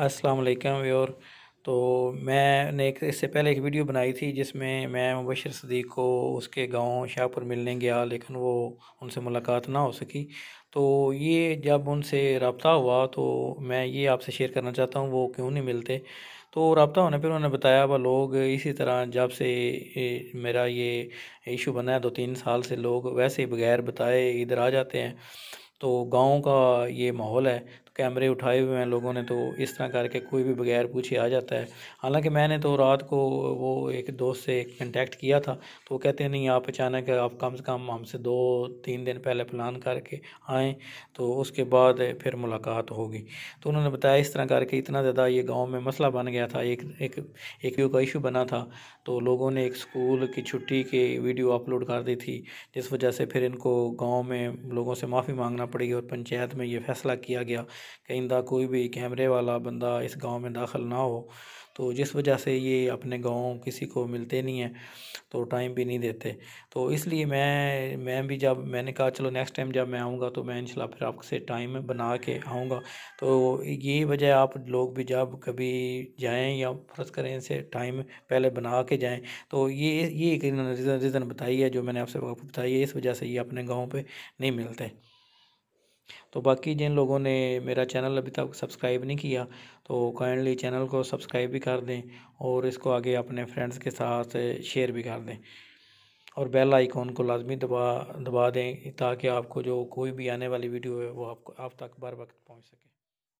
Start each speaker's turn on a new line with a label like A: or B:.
A: अस्सलाम वालेकुम व्यूअर तो मैंने एक इससे पहले एक वीडियो बनाई थी जिसमें मैं मुबशर सदीक को उसके गांव शाहपुर मिलने गया लेकिन वो उनसे मुलाकात ना हो सकी तो ये जब उनसे रबता हुआ तो मैं ये आपसे शेयर करना चाहता हूँ वो क्यों नहीं मिलते तो रबता होने पर उन्होंने बताया वह लोग इसी तरह जब से मेरा ये इशू बना है दो तीन साल से लोग वैसे ही बगैर बताए इधर आ जाते हैं तो गांव का ये माहौल है कैमरे उठाए हुए हैं लोगों ने तो इस तरह करके कोई भी बगैर पूछे आ जाता है हालांकि मैंने तो रात को वो एक दोस्त से कंटेक्ट किया था तो वो कहते हैं नहीं आप अचानक आप कम से कम हमसे दो तीन दिन पहले प्लान करके आएँ तो उसके बाद फिर मुलाकात होगी तो उन्होंने बताया इस तरह करके इतना ज़्यादा ये गाँव में मसला बन गया था एक एक एक व्यू का इशू बना था तो लोगों ने एक स्कूल की छुट्टी के वीडियो अपलोड कर दी थी जिस वजह से फिर इनको गाँव में लोगों से माफ़ी मांगना पड़ेगी और पंचायत में ये फैसला किया गया कहीं दा कोई भी कैमरे वाला बंदा इस गांव में दाखिल ना हो तो जिस वजह से ये अपने गांव किसी को मिलते नहीं हैं तो टाइम भी नहीं देते तो इसलिए मैं मैं भी जब मैंने कहा चलो नेक्स्ट टाइम जब मैं आऊँगा तो मैं इन फिर आपसे टाइम बना के आऊँगा तो ये वजह आप लोग भी जब कभी जाएँ या फ़र्ज़ करें इनसे टाइम पहले बना के जाएँ तो ये ये एक रीज़न बताई है जो मैंने आपसे बताई है इस वजह से ये अपने गाँव पर नहीं मिलते तो बाकी जिन लोगों ने मेरा चैनल अभी तक सब्सक्राइब नहीं किया तो काइंडली चैनल को सब्सक्राइब भी कर दें और इसको आगे अपने फ्रेंड्स के साथ शेयर भी कर दें और बेल आइकॉन को लाजमी दबा दबा दें ताकि आपको जो कोई भी आने वाली वीडियो है वो आपको आप तक बर वक्त पहुँच सके